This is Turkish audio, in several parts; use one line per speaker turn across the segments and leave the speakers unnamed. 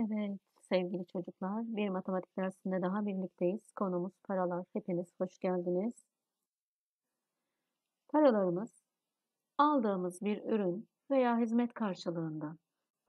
Evet sevgili çocuklar, bir matematik dersinde daha birlikteyiz. Konumuz paralar. Hepiniz hoş geldiniz. Paralarımız aldığımız bir ürün veya hizmet karşılığında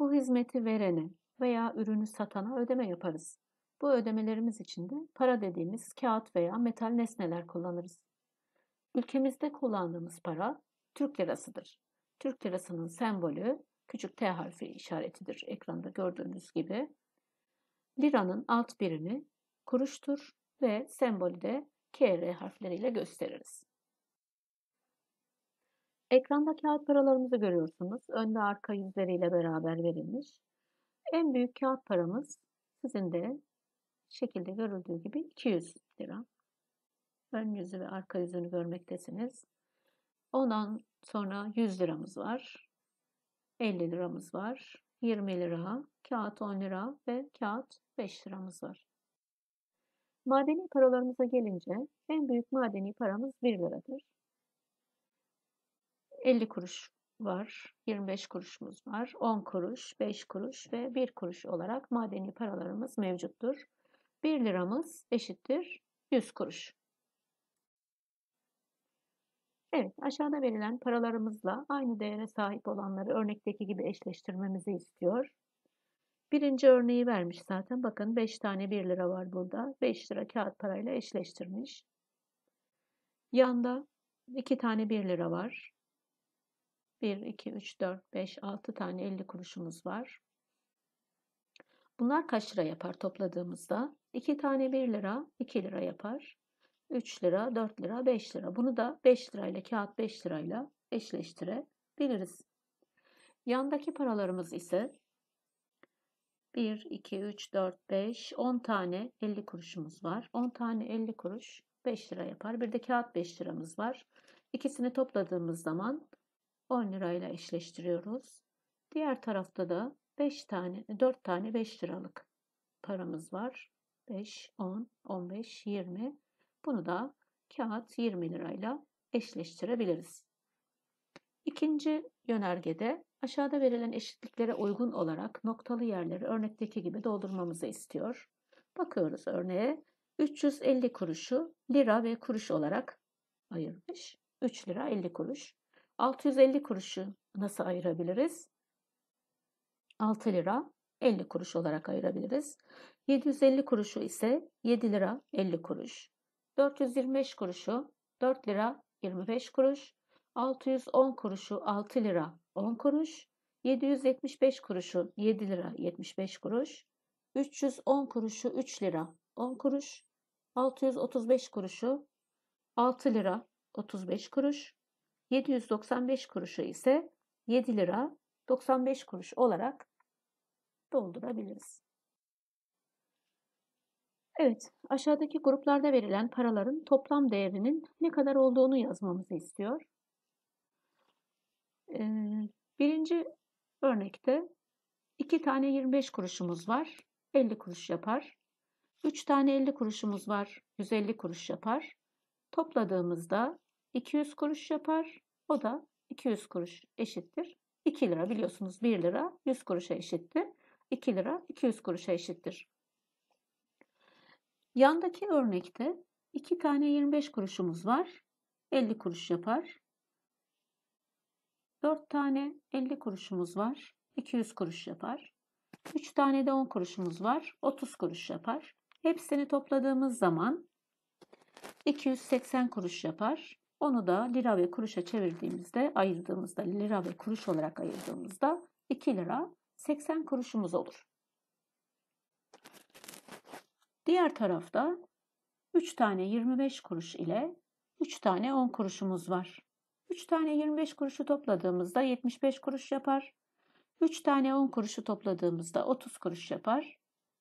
bu hizmeti verene veya ürünü satana ödeme yaparız. Bu ödemelerimiz için de para dediğimiz kağıt veya metal nesneler kullanırız. Ülkemizde kullandığımız para Türk lirasıdır. Türk lirasının sembolü Küçük T harfi işaretidir ekranda gördüğünüz gibi. Liranın alt birimi kuruştur ve sembolü de KR harfleriyle gösteririz. Ekranda kağıt paralarımızı görüyorsunuz. Ön ve arka yüzleriyle beraber verilmiş. En büyük kağıt paramız sizin de şekilde görüldüğü gibi 200 lira. Ön yüzü ve arka yüzünü görmektesiniz. Ondan sonra 100 liramız var. 50 liramız var. 20 lira, kağıt 10 lira ve kağıt 5 liramız var. Madeni paralarımıza gelince en büyük madeni paramız 1 liradır. 50 kuruş var, 25 kuruşumuz var, 10 kuruş, 5 kuruş ve 1 kuruş olarak madeni paralarımız mevcuttur. 1 liramız eşittir 100 kuruş. Evet, aşağıda verilen paralarımızla aynı değere sahip olanları örnekteki gibi eşleştirmemizi istiyor. Birinci örneği vermiş zaten. Bakın 5 tane 1 lira var burada. 5 lira kağıt parayla eşleştirmiş. Yanda 2 tane 1 lira var. 1, 2, 3, 4, 5, 6 tane 50 kuruşumuz var. Bunlar kaç lira yapar topladığımızda? 2 tane 1 lira 2 lira yapar. 3 lira, 4 lira, 5 lira. Bunu da 5 lirayla, kağıt 5 lirayla eşleştirebiliriz. Yandaki paralarımız ise 1, 2, 3, 4, 5, 10 tane 50 kuruşumuz var. 10 tane 50 kuruş 5 lira yapar. Bir de kağıt 5 liramız var. İkisini topladığımız zaman 10 lirayla eşleştiriyoruz. Diğer tarafta da 5 tane, 4 tane 5 liralık paramız var. 5, 10, 15, 20, bunu da kağıt 20 lirayla eşleştirebiliriz. İkinci yönergede aşağıda verilen eşitliklere uygun olarak noktalı yerleri örnekteki gibi doldurmamızı istiyor. Bakıyoruz örneğe 350 kuruşu lira ve kuruş olarak ayırmış. 3 lira 50 kuruş. 650 kuruşu nasıl ayırabiliriz? 6 lira 50 kuruş olarak ayırabiliriz. 750 kuruşu ise 7 lira 50 kuruş. 425 kuruşu 4 lira 25 kuruş, 610 kuruşu 6 lira 10 kuruş, 775 kuruşu 7 lira 75 kuruş, 310 kuruşu 3 lira 10 kuruş, 635 kuruşu 6 lira 35 kuruş, 795 kuruşu ise 7 lira 95 kuruş olarak doldurabiliriz. Evet, aşağıdaki gruplarda verilen paraların toplam değerinin ne kadar olduğunu yazmamızı istiyor. Ee, birinci örnekte 2 tane 25 kuruşumuz var, 50 kuruş yapar. 3 tane 50 kuruşumuz var, 150 kuruş yapar. Topladığımızda 200 kuruş yapar. O da 200 kuruş eşittir. 2 lira biliyorsunuz 1 lira 100 kuruşa eşittir. 2 lira 200 kuruşa eşittir. Yandaki örnekte 2 tane 25 kuruşumuz var. 50 kuruş yapar. 4 tane 50 kuruşumuz var. 200 kuruş yapar. 3 tane de 10 kuruşumuz var. 30 kuruş yapar. Hepsini topladığımız zaman 280 kuruş yapar. Onu da lira ve kuruşa çevirdiğimizde ayırdığımızda lira ve kuruş olarak ayırdığımızda 2 lira 80 kuruşumuz olur. Diğer tarafta 3 tane 25 kuruş ile 3 tane 10 kuruşumuz var. 3 tane 25 kuruşu topladığımızda 75 kuruş yapar. 3 tane 10 kuruşu topladığımızda 30 kuruş yapar.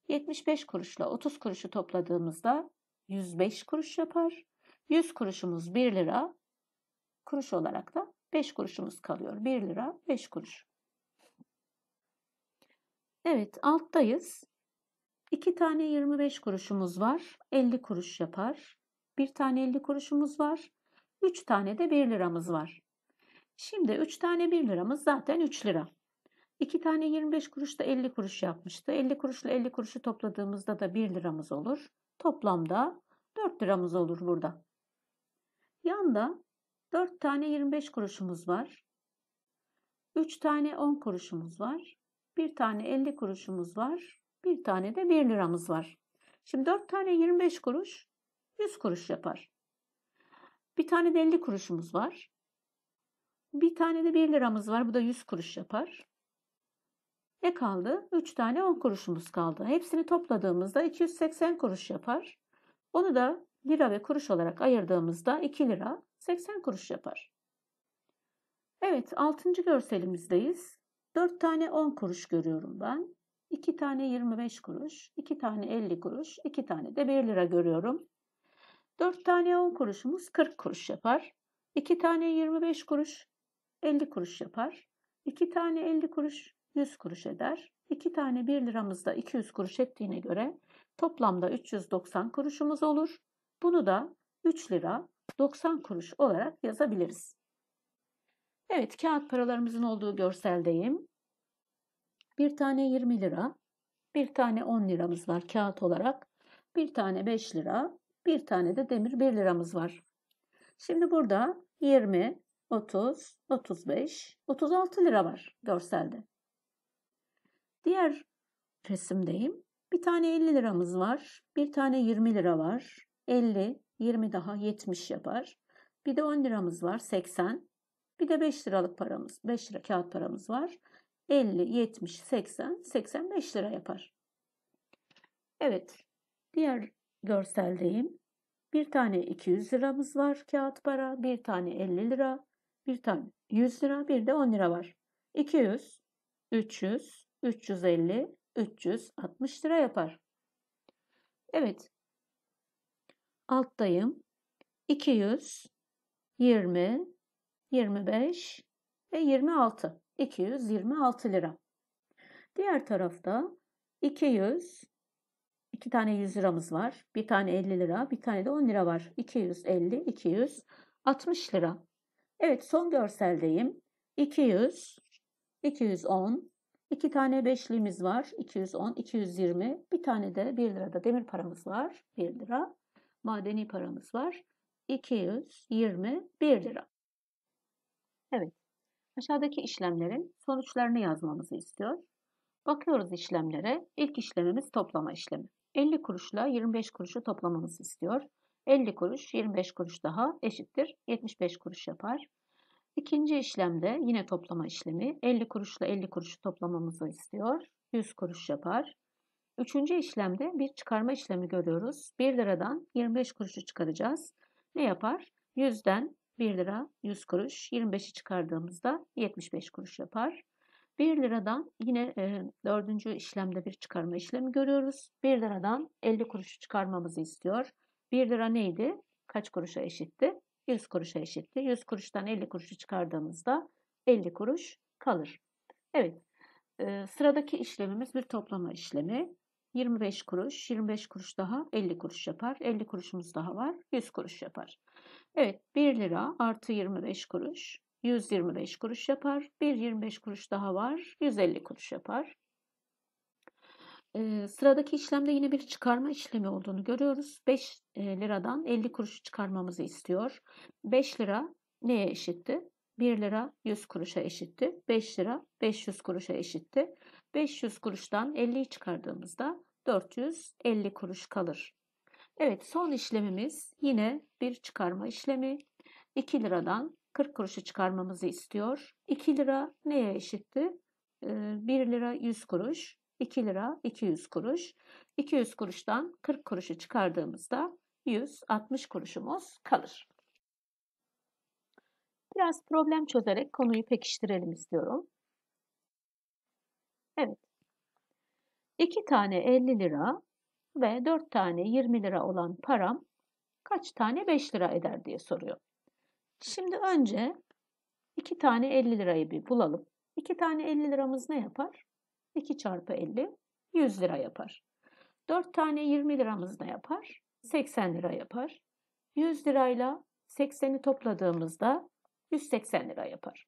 75 kuruşla 30 kuruşu topladığımızda 105 kuruş yapar. 100 kuruşumuz 1 lira. Kuruş olarak da 5 kuruşumuz kalıyor. 1 lira 5 kuruş. Evet alttayız. 2 tane 25 kuruşumuz var. 50 kuruş yapar. 1 tane 50 kuruşumuz var. 3 tane de 1 liramız var. Şimdi 3 tane 1 liramız zaten 3 lira. 2 tane 25 kuruş da 50 kuruş yapmıştı. 50 kuruşla 50 kuruşu topladığımızda da 1 liramız olur. Toplamda 4 liramız olur burada. Yanda 4 tane 25 kuruşumuz var. 3 tane 10 kuruşumuz var. 1 tane 50 kuruşumuz var. Bir tane de 1 liramız var. Şimdi 4 tane 25 kuruş 100 kuruş yapar. Bir tane de 50 kuruşumuz var. Bir tane de 1 liramız var. Bu da 100 kuruş yapar. Ne kaldı? 3 tane 10 kuruşumuz kaldı. Hepsini topladığımızda 280 kuruş yapar. Onu da lira ve kuruş olarak ayırdığımızda 2 lira 80 kuruş yapar. Evet 6. görselimizdeyiz. 4 tane 10 kuruş görüyorum ben. 2 tane 25 kuruş, 2 tane 50 kuruş, 2 tane de 1 lira görüyorum. 4 tane 10 kuruşumuz 40 kuruş yapar. 2 tane 25 kuruş 50 kuruş yapar. 2 tane 50 kuruş 100 kuruş eder. 2 tane 1 liramızda 200 kuruş ettiğine göre toplamda 390 kuruşumuz olur. Bunu da 3 lira 90 kuruş olarak yazabiliriz. Evet kağıt paralarımızın olduğu görseldeyim. Bir tane 20 lira, bir tane 10 liramız var kağıt olarak. Bir tane 5 lira, bir tane de demir 1 liramız var. Şimdi burada 20, 30, 35, 36 lira var görselde. Diğer resimdeyim. Bir tane 50 liramız var. Bir tane 20 lira var. 50, 20 daha 70 yapar. Bir de 10 liramız var 80. Bir de 5 liralık paramız, 5 lira kağıt paramız var. 50, 70, 80, 85 lira yapar. Evet. Diğer görseldeyim. Bir tane 200 liramız var kağıt para. Bir tane 50 lira. Bir tane 100 lira. Bir de 10 lira var. 200, 300, 350, 360 lira yapar. Evet. Alttayım. 200, 20, 25 ve 26. 226 lira. Diğer tarafta 200 2 tane 100 liramız var. Bir tane 50 lira, bir tane de 10 lira var. 250, 260 lira. Evet son görseldeyim. 200, 210, 2 tane beşliğimiz var. 210, 220, bir tane de 1 lirada demir paramız var. 1 lira. Madeni paramız var. 221 lira. Evet. Aşağıdaki işlemlerin sonuçlarını yazmamızı istiyor. Bakıyoruz işlemlere. İlk işlemimiz toplama işlemi. 50 kuruşla 25 kuruşu toplamamızı istiyor. 50 kuruş 25 kuruş daha eşittir 75 kuruş yapar. İkinci işlemde yine toplama işlemi 50 kuruşla 50 kuruşu toplamamızı istiyor. 100 kuruş yapar. Üçüncü işlemde bir çıkarma işlemi görüyoruz. 1 liradan 25 kuruşu çıkaracağız. Ne yapar? 100'den 1 lira 100 kuruş. 25'i çıkardığımızda 75 kuruş yapar. 1 liradan yine e, dördüncü işlemde bir çıkarma işlemi görüyoruz. 1 liradan 50 kuruş çıkarmamızı istiyor. 1 lira neydi? Kaç kuruşa eşitti? 100 kuruşa eşitti. 100 kuruştan 50 kuruşu çıkardığımızda 50 kuruş kalır. Evet, e, sıradaki işlemimiz bir toplama işlemi. 25 kuruş, 25 kuruş daha 50 kuruş yapar. 50 kuruşumuz daha var, 100 kuruş yapar. Evet 1 lira artı 25 kuruş 125 kuruş yapar. 1.25 kuruş daha var 150 kuruş yapar. sıradaki işlemde yine bir çıkarma işlemi olduğunu görüyoruz. 5 liradan 50 kuruş çıkarmamızı istiyor. 5 lira neye eşitti? 1 lira 100 kuruşa eşitti. 5 lira 500 kuruşa eşitti. 500 kuruştan 50'yi çıkardığımızda 450 kuruş kalır. Evet son işlemimiz yine bir çıkarma işlemi. 2 liradan 40 kuruşu çıkarmamızı istiyor. 2 lira neye eşitti? 1 ee, lira 100 kuruş, 2 lira 200 kuruş. 200 kuruştan 40 kuruşu çıkardığımızda 160 kuruşumuz kalır. Biraz problem çözerek konuyu pekiştirelim istiyorum. Evet. 2 tane 50 lira, ve 4 tane 20 lira olan param kaç tane 5 lira eder diye soruyor. Şimdi önce 2 tane 50 lirayı bir bulalım. 2 tane 50 liramız ne yapar? 2 çarpı 50 100 lira yapar. 4 tane 20 liramız ne yapar? 80 lira yapar. 100 lirayla 80'i topladığımızda 180 lira yapar.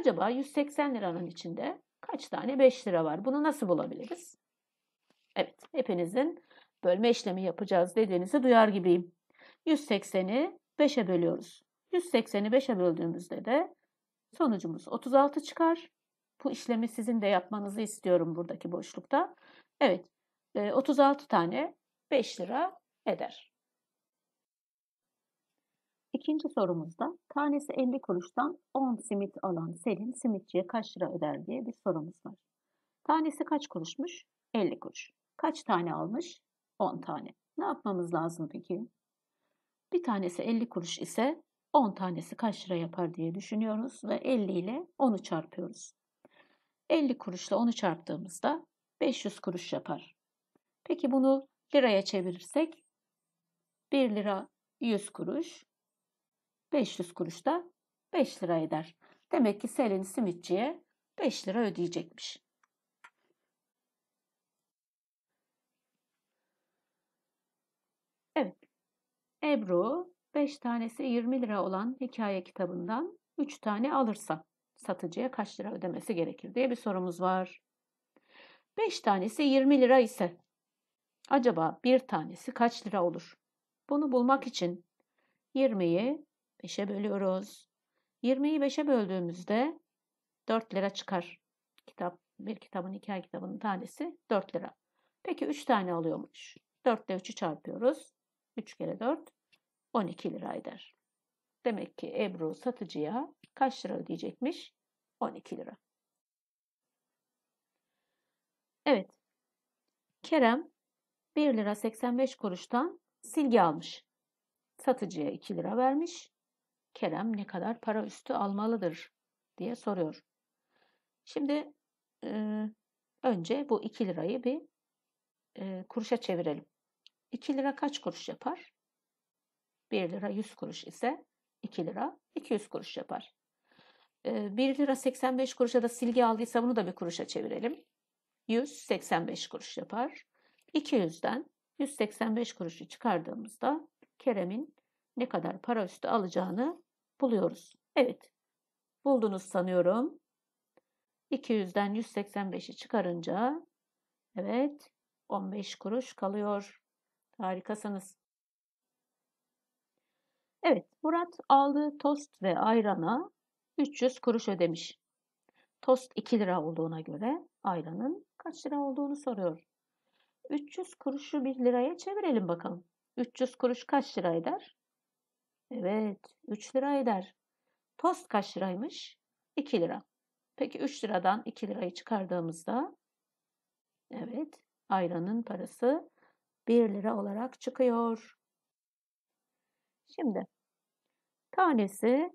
Acaba 180 liranın içinde kaç tane 5 lira var? Bunu nasıl bulabiliriz? Evet, hepinizin bölme işlemi yapacağız dediğinizi duyar gibiyim. 180'i 5'e bölüyoruz. 180'i 5'e böldüğümüzde de sonucumuz 36 çıkar. Bu işlemi sizin de yapmanızı istiyorum buradaki boşlukta. Evet 36 e, tane 5 lira eder. İkinci sorumuzda tanesi 50 kuruştan 10 simit alan Selin simitçiye kaç lira öder diye bir sorumuz var. Tanesi kaç kuruşmuş? 50 kuruş. Kaç tane almış? 10 tane. Ne yapmamız lazım peki? Bir tanesi 50 kuruş ise 10 tanesi kaç lira yapar diye düşünüyoruz ve 50 ile 10'u çarpıyoruz. 50 kuruşla 10'u çarptığımızda 500 kuruş yapar. Peki bunu liraya çevirirsek 1 lira 100 kuruş, 500 kuruş da 5 lira eder. Demek ki Selin simitçiye 5 lira ödeyecekmiş. Ebru 5 tanesi 20 lira olan hikaye kitabından 3 tane alırsa satıcıya kaç lira ödemesi gerekir diye bir sorumuz var. 5 tanesi 20 lira ise acaba 1 tanesi kaç lira olur? Bunu bulmak için 20'yi 5'e bölüyoruz. 20'yi 5'e böldüğümüzde 4 lira çıkar. Kitap bir kitabın hikaye kitabının tanesi 4 lira. Peki 3 tane alıyormuş. 4 ile 3'ü çarpıyoruz. 3 kere 4 12 lira eder. Demek ki Ebru satıcıya kaç lira ödeyecekmiş? 12 lira. Evet. Kerem 1 lira 85 kuruştan silgi almış. Satıcıya 2 lira vermiş. Kerem ne kadar para üstü almalıdır diye soruyor. Şimdi e, önce bu 2 lirayı bir e, kuruşa çevirelim. 2 lira kaç kuruş yapar? 1 lira 100 kuruş ise 2 lira 200 kuruş yapar. 1 ee, lira 85 kuruşa da silgi aldıysa bunu da bir kuruşa çevirelim. 185 kuruş yapar. 200'den 185 kuruşu çıkardığımızda Kerem'in ne kadar para üstü alacağını buluyoruz. Evet. Buldunuz sanıyorum. 200'den 185'i çıkarınca evet 15 kuruş kalıyor. Harikasınız. Evet, Murat aldığı tost ve ayrana 300 kuruş ödemiş. Tost 2 lira olduğuna göre ayranın kaç lira olduğunu soruyor. 300 kuruşu 1 liraya çevirelim bakalım. 300 kuruş kaç lira eder? Evet, 3 lira eder. Tost kaç liraymış? 2 lira. Peki 3 liradan 2 lirayı çıkardığımızda evet, ayranın parası 1 lira olarak çıkıyor. Şimdi tanesi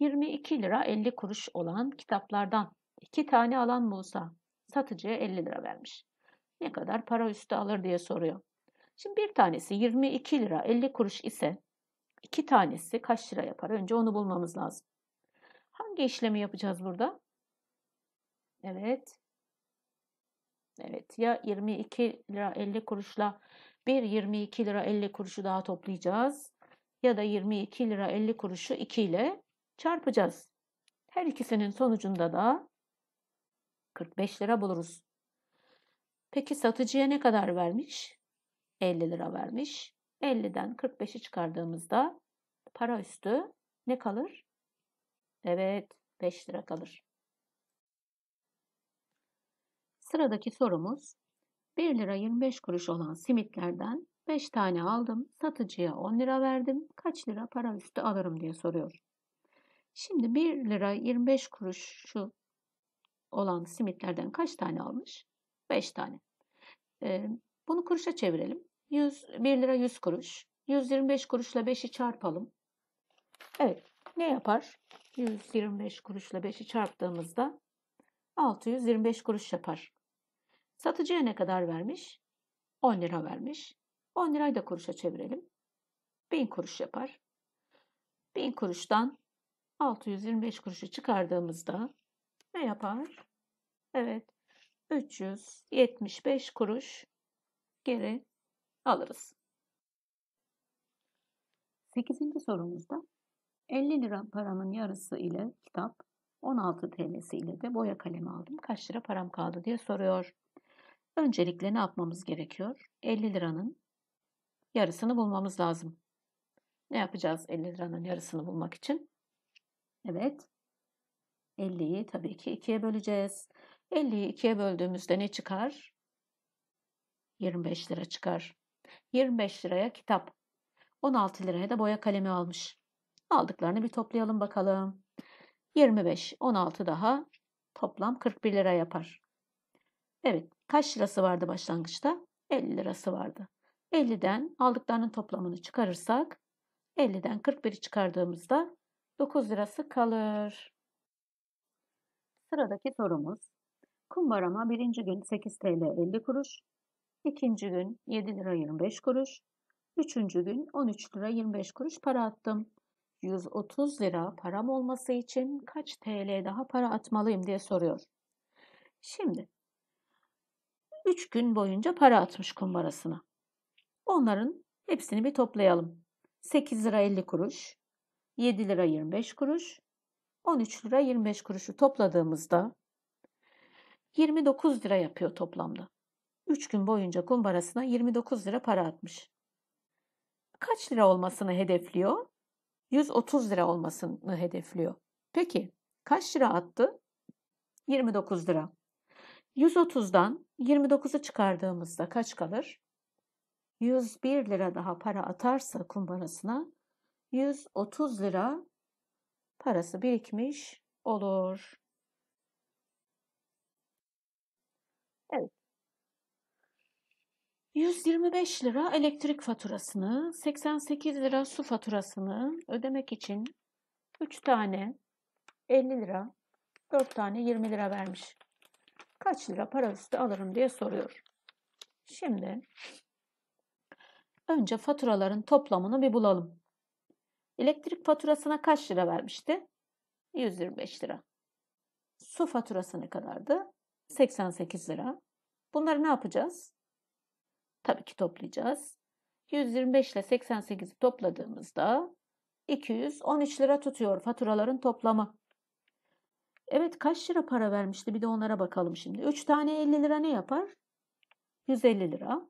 22 lira 50 kuruş olan kitaplardan 2 tane alan bulsa satıcıya 50 lira vermiş. Ne kadar para üstü alır diye soruyor. Şimdi bir tanesi 22 lira 50 kuruş ise iki tanesi kaç lira yapar? Önce onu bulmamız lazım. Hangi işlemi yapacağız burada? Evet. Evet ya 22 lira 50 kuruşla bir 22 lira 50 kuruşu daha toplayacağız ya da 22 lira 50 kuruşu 2 ile çarpacağız. Her ikisinin sonucunda da 45 lira buluruz. Peki satıcıya ne kadar vermiş? 50 lira vermiş. 50'den 45'i çıkardığımızda para üstü ne kalır? Evet 5 lira kalır. Sıradaki sorumuz 1 lira 25 kuruş olan simitlerden 5 tane aldım. Satıcıya 10 lira verdim. Kaç lira para üstü alırım diye soruyor. Şimdi 1 lira 25 kuruşu olan simitlerden kaç tane almış? 5 tane. Ee, bunu kuruşa çevirelim. 100, 1 lira 100 kuruş. 125 kuruşla 5'i çarpalım. Evet ne yapar? 125 kuruşla 5'i çarptığımızda 625 kuruş yapar. Satıcıya ne kadar vermiş? 10 lira vermiş. 10 lirayı da kuruşa çevirelim. 1000 kuruş yapar. 1000 kuruştan 625 kuruşu çıkardığımızda ne yapar? Evet. 375 kuruş geri alırız. 8. sorumuzda 50 lira paramın yarısı ile kitap, 16 TL'si ile de boya kalemi aldım. Kaç lira param kaldı diye soruyor. Öncelikle ne yapmamız gerekiyor? 50 liranın yarısını bulmamız lazım. Ne yapacağız 50 liranın yarısını bulmak için? Evet. 50'yi tabii ki 2'ye böleceğiz. 50'yi 2'ye böldüğümüzde ne çıkar? 25 lira çıkar. 25 liraya kitap. 16 liraya da boya kalemi almış. Aldıklarını bir toplayalım bakalım. 25, 16 daha toplam 41 lira yapar. Evet. Kaç lirası vardı başlangıçta? 50 lirası vardı. 50'den aldıklarının toplamını çıkarırsak 50'den 41'i çıkardığımızda 9 lirası kalır. Sıradaki sorumuz. Kumbarama birinci gün 8 TL 50 kuruş, ikinci gün 7 lira 25 kuruş, üçüncü gün 13 lira 25 kuruş para attım. 130 lira param olması için kaç TL daha para atmalıyım diye soruyor. Şimdi 3 gün boyunca para atmış kumbarasına. Onların hepsini bir toplayalım. 8 lira 50 kuruş, 7 lira 25 kuruş, 13 lira 25 kuruşu topladığımızda 29 lira yapıyor toplamda. 3 gün boyunca kumbarasına 29 lira para atmış. Kaç lira olmasını hedefliyor? 130 lira olmasını hedefliyor. Peki kaç lira attı? 29 lira. 130'dan 29'u çıkardığımızda kaç kalır? 101 lira daha para atarsa kumbarasına 130 lira parası birikmiş olur. Evet. 125 lira elektrik faturasını, 88 lira su faturasını ödemek için 3 tane 50 lira, 4 tane 20 lira vermiş kaç lira paraziti alırım diye soruyor. Şimdi önce faturaların toplamını bir bulalım. Elektrik faturasına kaç lira vermişti? 125 lira. Su faturası ne kadardı? 88 lira. Bunları ne yapacağız? Tabii ki toplayacağız. 125 ile 88'i topladığımızda 213 lira tutuyor faturaların toplamı. Evet kaç lira para vermişti bir de onlara bakalım şimdi. 3 tane 50 lira ne yapar? 150 lira.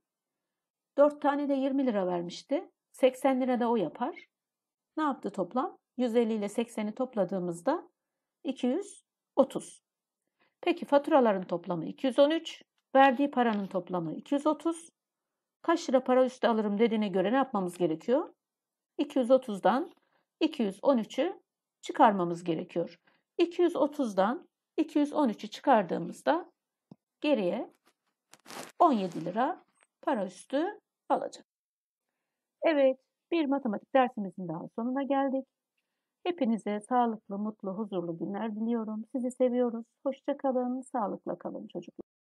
4 tane de 20 lira vermişti. 80 lira da o yapar. Ne yaptı toplam? 150 ile 80'i topladığımızda 230. Peki faturaların toplamı 213, verdiği paranın toplamı 230. Kaç lira para üstü alırım dediğine göre ne yapmamız gerekiyor? 230'dan 213'ü çıkarmamız gerekiyor. 230'dan 213'ü çıkardığımızda geriye 17 lira para üstü kalacak. Evet, bir matematik dersimizin daha sonuna geldik. Hepinize sağlıklı, mutlu, huzurlu günler diliyorum. Sizi seviyoruz. Hoşça kalın, sağlıkla kalın çocuklar.